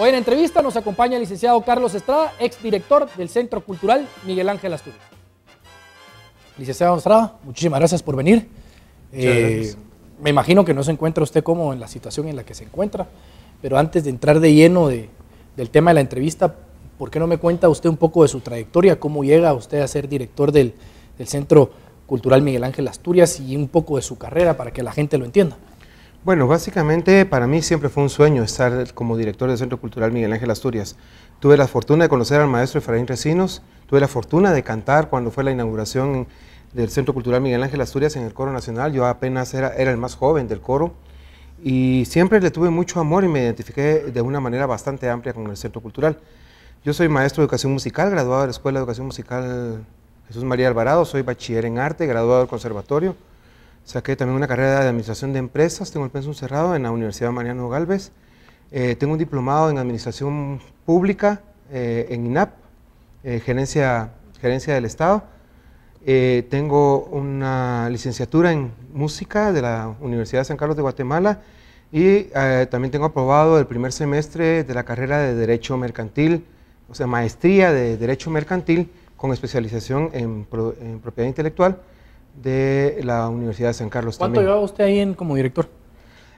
Hoy en entrevista nos acompaña el licenciado Carlos Estrada, exdirector del Centro Cultural Miguel Ángel Asturias. Licenciado Estrada, muchísimas gracias por venir. Eh, me imagino que no se encuentra usted como en la situación en la que se encuentra, pero antes de entrar de lleno del tema de la entrevista, ¿por qué no me cuenta usted un poco de su trayectoria? ¿Cómo llega usted a ser director del Centro Cultural Miguel Ángel Asturias y un poco de su carrera para que la gente lo entienda? Bueno, básicamente para mí siempre fue un sueño estar como director del Centro Cultural Miguel Ángel Asturias. Tuve la fortuna de conocer al maestro Efraín Recinos, tuve la fortuna de cantar cuando fue la inauguración del Centro Cultural Miguel Ángel Asturias en el Coro Nacional. Yo apenas era, era el más joven del coro y siempre le tuve mucho amor y me identifiqué de una manera bastante amplia con el Centro Cultural. Yo soy maestro de educación musical, graduado de la Escuela de Educación Musical Jesús María Alvarado, soy bachiller en arte, graduado del conservatorio Saqué también una carrera de Administración de Empresas, tengo el pensum cerrado en la Universidad Mariano Galvez. Eh, tengo un diplomado en Administración Pública eh, en INAP, eh, gerencia, gerencia del Estado. tengo una licenciatura en Música de la Universidad de San Carlos de Guatemala y también tengo aprobado el primer semestre de la carrera de Derecho Mercantil, o sea, maestría de Derecho Mercantil con especialización en propiedad intelectual de la Universidad de San Carlos. ¿Cuánto llevaba usted ahí en, como director?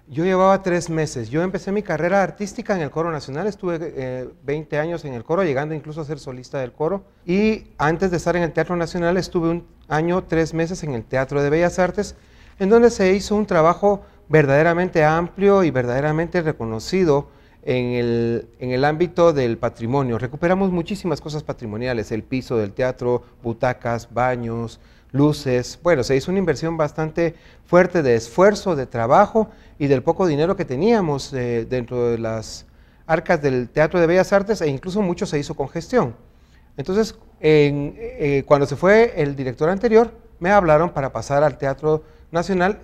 Yo llevaba tres meses. Yo empecé mi carrera artística en el coro nacional, estuve 20 eh, años en el coro, llegando incluso a ser solista del coro. Y antes de estar en el Teatro Nacional estuve un año, tres meses en el Teatro de Bellas Artes, en donde se hizo un trabajo verdaderamente amplio y verdaderamente reconocido en el, en el ámbito del patrimonio. Recuperamos muchísimas cosas patrimoniales, el piso del teatro, butacas, baños, luces. Bueno, se hizo una inversión bastante fuerte de esfuerzo, de trabajo y del poco dinero que teníamos eh, dentro de las arcas del Teatro de Bellas Artes e incluso mucho se hizo con gestión. Entonces, eh, cuando se fue el director anterior, me hablaron para pasar al Teatro Nacional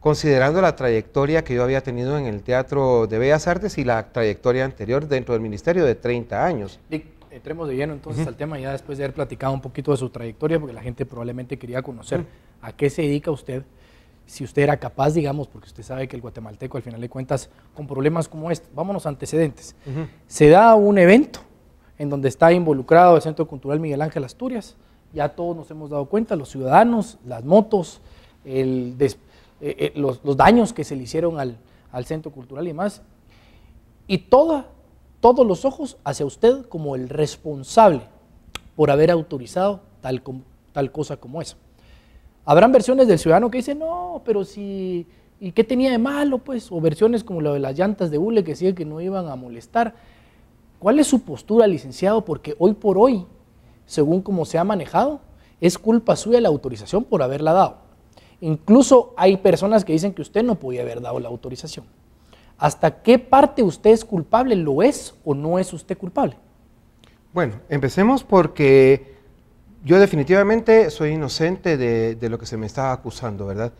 considerando la trayectoria que yo había tenido en el Teatro de Bellas Artes y la trayectoria anterior dentro del Ministerio de 30 años. entremos de lleno entonces al tema, ya después de haber platicado un poquito de su trayectoria, porque la gente probablemente quería conocer a qué se dedica usted, si usted era capaz, digamos, porque usted sabe que el guatemalteco al final de cuentas, con problemas como este, vámonos antecedentes, se da un evento en donde está involucrado el Centro Cultural Miguel Ángel Asturias, ya todos nos hemos dado cuenta, los ciudadanos, las motos, el eh, eh, los, daños que se le hicieron al, centro cultural y más Y toda, todos los ojos hacia usted como el responsable por haber autorizado tal, tal cosa como esa. Habrán versiones del ciudadano que dice, no, pero si, ¿y qué tenía de malo? Pues, o versiones como la de las llantas de hule que decía que no iban a molestar. ¿Cuál es su postura, licenciado? Porque hoy por hoy, según como se ha manejado, es culpa suya la autorización por haberla dado. Incluso hay personas que dicen que usted no podía haber dado la autorización. ¿Hasta qué parte usted es culpable? ¿Lo es o no es usted culpable? Bueno, empecemos porque yo definitivamente soy inocente de, lo que se me está acusando, ¿verdad?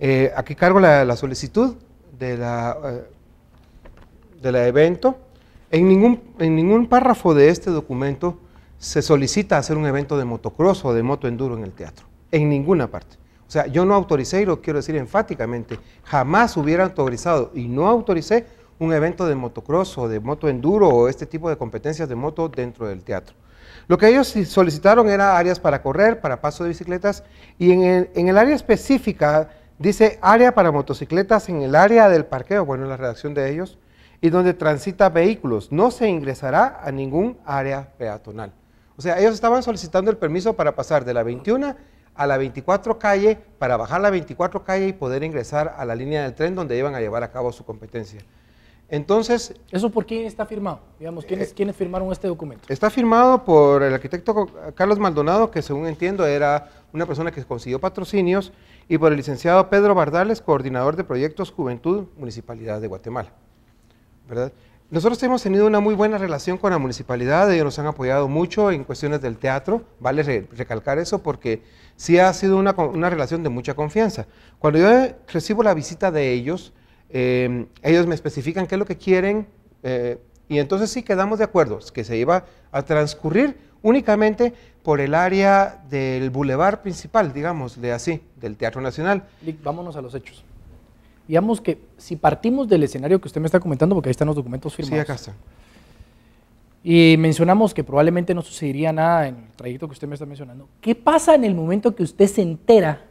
Eh, aquí cargo la, solicitud de la, eh, de la evento. En ningún, en ningún párrafo de este documento se solicita hacer un evento de motocross o de moto enduro en el teatro. En ninguna parte. O sea, yo no autoricé, y lo quiero decir enfáticamente, jamás hubiera autorizado y no autoricé un evento de motocross o de moto enduro o este tipo de competencias de moto dentro del teatro. Lo que ellos solicitaron era áreas para correr, para paso de bicicletas y en el, área específica dice área para motocicletas en el área del parqueo, bueno, en la redacción de ellos, y donde transita vehículos. No se ingresará a ningún área peatonal. O sea, ellos estaban solicitando el permiso para pasar de la 21 a la 24 calle para bajar la 24 calle y poder ingresar a la línea del tren donde iban a llevar a cabo su competencia. Entonces... ¿Eso por quién está firmado? Digamos, ¿quiénes, eh, ¿quiénes firmaron este documento? Está firmado por el arquitecto Carlos Maldonado, que según entiendo era una persona que consiguió patrocinios, y por el licenciado Pedro Bardales, coordinador de proyectos Juventud Municipalidad de Guatemala. ¿Verdad? Nosotros hemos tenido una muy buena relación con la municipalidad, ellos nos han apoyado mucho en cuestiones del teatro, vale recalcar eso porque sí ha sido una, una relación de mucha confianza. Cuando yo recibo la visita de ellos, em, ellos me especifican qué es lo que quieren eh, y entonces sí quedamos de acuerdo que se iba a transcurrir únicamente por el área del bulevar principal, digamos, de así, del Teatro Nacional. Lick, vámonos a los hechos. Digamos que si partimos del escenario que usted me está comentando, porque ahí están los documentos firmados. Sí, acá está y mencionamos que probablemente no sucedería nada en el trayecto que usted me está mencionando. ¿Qué pasa en el momento que usted se entera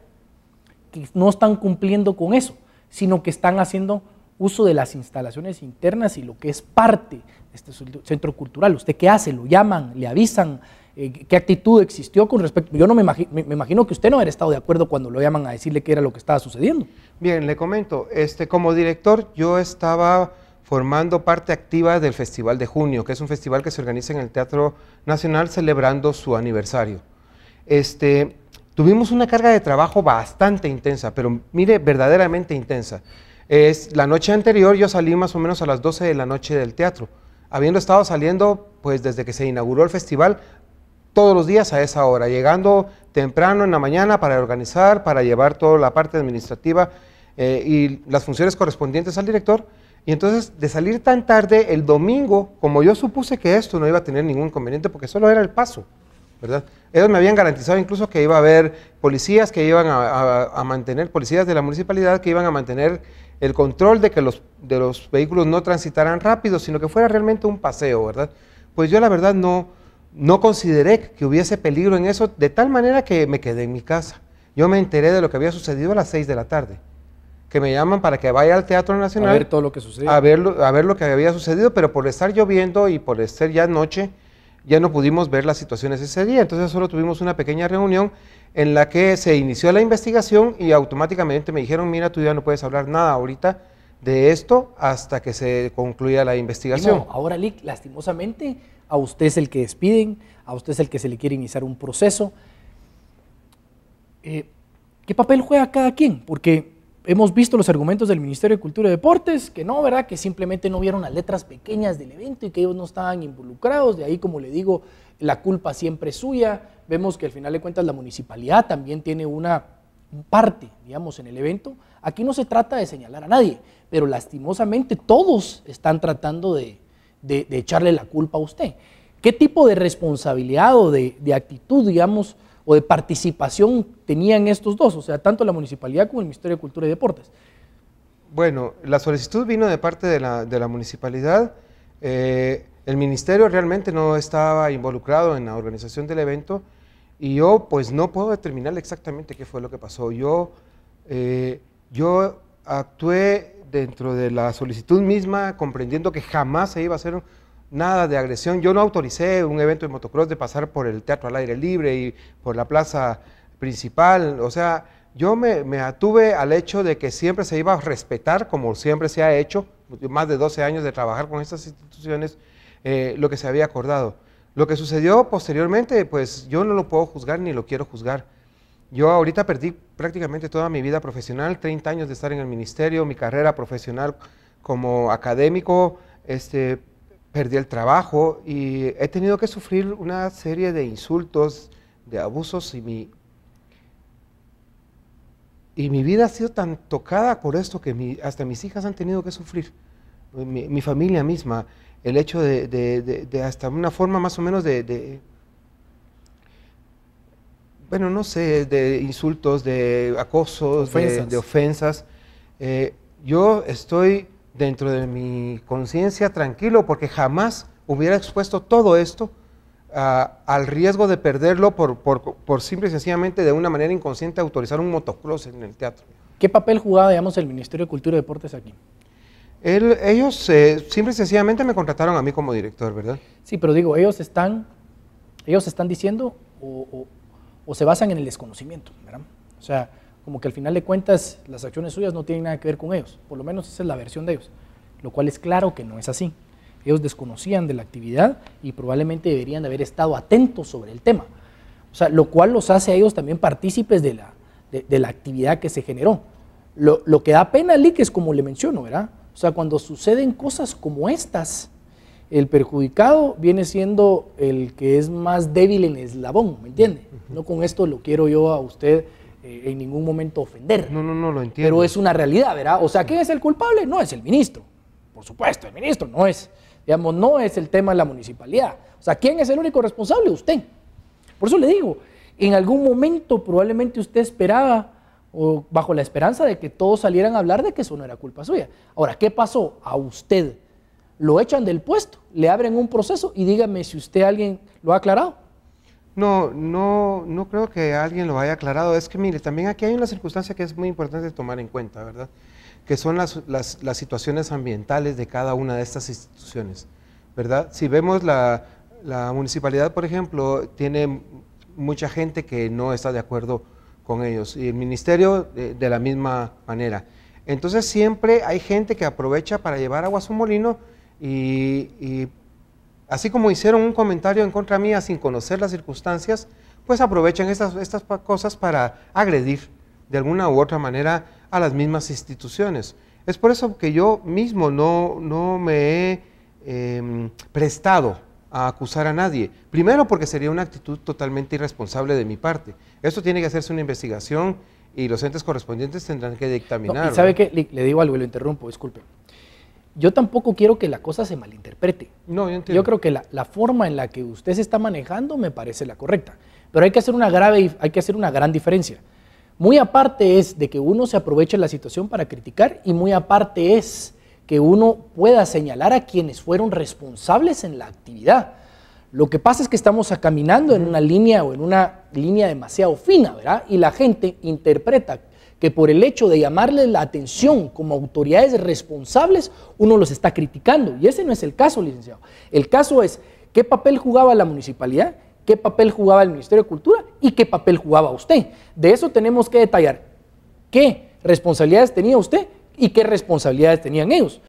que no están cumpliendo con eso, sino que están haciendo uso de las instalaciones internas y lo que es parte de este centro cultural? ¿Usted qué hace? ¿Lo llaman? ¿Le avisan? Eh, ¿Qué actitud existió con respecto? Yo no me, imagino, que usted no hubiera estado de acuerdo cuando lo llaman a decirle qué era lo que estaba sucediendo. Bien, le comento, este, como director yo estaba formando parte activa del Festival de Junio, que es un festival que se organiza en el Teatro Nacional celebrando su aniversario. Este, tuvimos una carga de trabajo bastante intensa, pero mire, verdaderamente intensa. Es, la noche anterior yo salí más o menos a las 12 de la noche del teatro, habiendo estado saliendo pues desde que se inauguró el festival todos los días a esa hora, llegando temprano en la mañana para organizar, para llevar toda la parte administrativa eh, y las funciones correspondientes al director y entonces, de salir tan tarde el domingo, como yo supuse que esto no iba a tener ningún inconveniente, porque solo era el paso, ¿verdad? Ellos me habían garantizado incluso que iba a haber policías que iban a, mantener, policías de la municipalidad que iban a mantener el control de que los, de los vehículos no transitaran rápido, sino que fuera realmente un paseo, ¿verdad? Pues yo la verdad no, no consideré que hubiese peligro en eso, de tal manera que me quedé en mi casa. Yo me enteré de lo que había sucedido a las 6 de la tarde que me llaman para que vaya al Teatro Nacional. A ver todo lo que sucedió. A ver, a ver lo que había sucedido, pero por estar lloviendo y por ser ya noche, ya no pudimos ver las situaciones ese día. Entonces solo tuvimos una pequeña reunión en la que se inició la investigación y automáticamente me dijeron, mira, tú ya no puedes hablar nada ahorita de esto hasta que se concluya la investigación. ahora, Lick, lastimosamente, a usted es el que despiden, a usted es el que se le quiere iniciar un proceso. Eh, ¿Qué papel juega cada quien? Porque hemos visto los argumentos del Ministerio de Cultura y Deportes, que no, ¿verdad? Que simplemente no vieron las letras pequeñas del evento y que ellos no estaban involucrados. De ahí, como le digo, la culpa siempre es suya. Vemos que al final de cuentas la municipalidad también tiene una parte, digamos, en el evento. Aquí no se trata de señalar a nadie, pero lastimosamente todos están tratando de, echarle la culpa a usted. ¿Qué tipo de responsabilidad o de actitud, digamos, o de participación tenían estos dos, o sea, tanto la municipalidad como el Ministerio de Cultura y Deportes? Bueno, la solicitud vino de parte de la, municipalidad. Eh, el ministerio realmente no estaba involucrado en la organización del evento y yo pues no puedo determinar exactamente qué fue lo que pasó. Yo, eh, yo actué dentro de la solicitud misma comprendiendo que jamás se iba a hacer nada de agresión. Yo no autoricé un evento de motocross de pasar por el teatro al aire libre y por la plaza principal. O sea, yo me, atuve al hecho de que siempre se iba a respetar, como siempre se ha hecho, más de 12 años de trabajar con estas instituciones, eh, lo que se había acordado. Lo que sucedió posteriormente, pues yo no lo puedo juzgar ni lo quiero juzgar. Yo ahorita perdí prácticamente toda mi vida profesional, 30 años de estar en el ministerio, mi carrera profesional como académico, este, perdí el trabajo y he tenido que sufrir una serie de insultos, de abusos y mi, y mi vida ha sido tan tocada por esto que hasta mis hijas han tenido que sufrir, mi, familia misma, el hecho de, hasta una forma más o menos de, bueno, no sé, de insultos, de acosos, de, ofensas. Eh, yo estoy dentro de mi conciencia tranquilo porque jamás hubiera expuesto todo esto ah, al riesgo de perderlo por, por, simple y sencillamente de una manera inconsciente autorizar un motocross en el teatro. ¿Qué papel jugaba, digamos, el Ministerio de Cultura y Deportes aquí? ellos eh, simple y sencillamente me contrataron a mí como director, ¿verdad? Sí, pero digo, ellos están, ellos están diciendo o, o se basan en el desconocimiento, ¿verdad? O sea, como que al final de cuentas las acciones suyas no tienen nada que ver con ellos, por lo menos esa es la versión de ellos, lo cual es claro que no es así. Ellos desconocían de la actividad y probablemente deberían haber estado atentos sobre el tema, o sea, lo cual los hace a ellos también partícipes de la, de, la actividad que se generó. Lo, que da pena a es como le menciono, ¿verdad? O sea, cuando suceden cosas como estas, el perjudicado viene siendo el que es más débil en eslabón, ¿me entiende? No con esto lo quiero yo a usted eh, en ningún momento ofender. No, no, no, lo entiendo. Pero es una realidad, ¿verdad? O sea, ¿quién es el culpable? No es el ministro. Por supuesto, el ministro no es. Digamos, no es el tema de la municipalidad. O sea, ¿quién es el único responsable? Usted. Por eso le digo, en algún momento probablemente usted esperaba o bajo la esperanza de que todos salieran a hablar de que eso no era culpa suya. Ahora, ¿qué pasó? A usted lo echan del puesto, le abren un proceso y dígame si usted alguien lo ha aclarado. No, no, no creo que alguien lo haya aclarado. Es que, mire, también aquí hay una circunstancia que es muy importante tomar en cuenta, ¿verdad? Que son las, las, las situaciones ambientales de cada una de estas instituciones, ¿verdad? Si vemos la, municipalidad, por ejemplo, tiene mucha gente que no está de acuerdo con ellos y el ministerio eh, de, la misma manera. Entonces siempre hay gente que aprovecha para llevar agua a su molino y, y Así como hicieron un comentario en contra mía sin conocer las circunstancias, pues aprovechan estas, estas cosas para agredir de alguna u otra manera a las mismas instituciones. Es por eso que yo mismo no, no me he em, prestado a acusar a nadie. Primero porque sería una actitud totalmente irresponsable de mi parte. Esto tiene que hacerse una investigación y los entes correspondientes tendrán que dictaminar. sabe qué? le, digo algo, y lo interrumpo, disculpe yo tampoco quiero que la cosa se malinterprete. No, yo entiendo. Yo creo que la, forma en la que usted se está manejando me parece la correcta. Pero hay que hacer una grave, hay que hacer una gran diferencia. Muy aparte es de que uno se aproveche la situación para criticar y muy aparte es que uno pueda señalar a quienes fueron responsables en la actividad. Lo que pasa es que estamos caminando en una línea o en una línea demasiado fina, ¿verdad? Y la gente interpreta que por el hecho de llamarles la atención como autoridades responsables, uno los está criticando. Y ese no es el caso, licenciado. El caso es qué papel jugaba la municipalidad, qué papel jugaba el Ministerio de Cultura y qué papel jugaba usted. De eso tenemos que detallar qué responsabilidades tenía usted y qué responsabilidades tenían ellos.